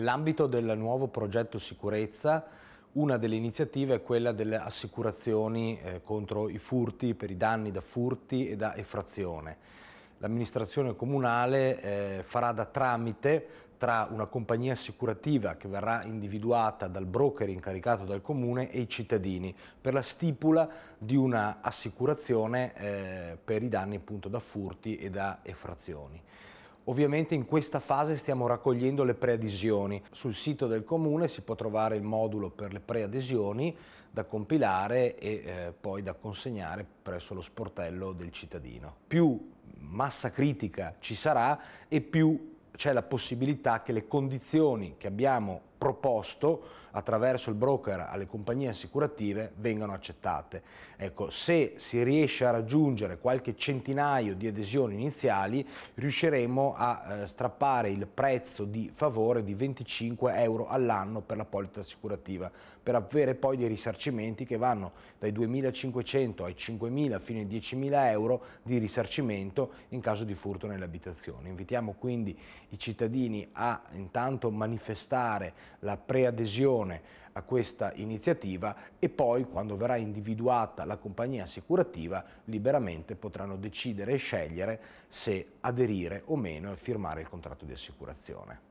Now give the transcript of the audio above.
Nell'ambito del nuovo progetto sicurezza, una delle iniziative è quella delle assicurazioni eh, contro i furti, per i danni da furti e da effrazione. L'amministrazione comunale eh, farà da tramite tra una compagnia assicurativa che verrà individuata dal broker incaricato dal comune e i cittadini per la stipula di una assicurazione eh, per i danni appunto da furti e da effrazioni. Ovviamente in questa fase stiamo raccogliendo le preadesioni. Sul sito del comune si può trovare il modulo per le preadesioni da compilare e eh, poi da consegnare presso lo sportello del cittadino. Più massa critica ci sarà e più c'è la possibilità che le condizioni che abbiamo proposto attraverso il broker alle compagnie assicurative vengano accettate. Ecco, se si riesce a raggiungere qualche centinaio di adesioni iniziali, riusciremo a eh, strappare il prezzo di favore di 25 euro all'anno per la polizza assicurativa, per avere poi dei risarcimenti che vanno dai 2.500 ai 5.000 fino ai 10.000 euro di risarcimento in caso di furto nelle abitazioni. Invitiamo quindi i cittadini a intanto manifestare la preadesione a questa iniziativa e poi quando verrà individuata la compagnia assicurativa liberamente potranno decidere e scegliere se aderire o meno e firmare il contratto di assicurazione.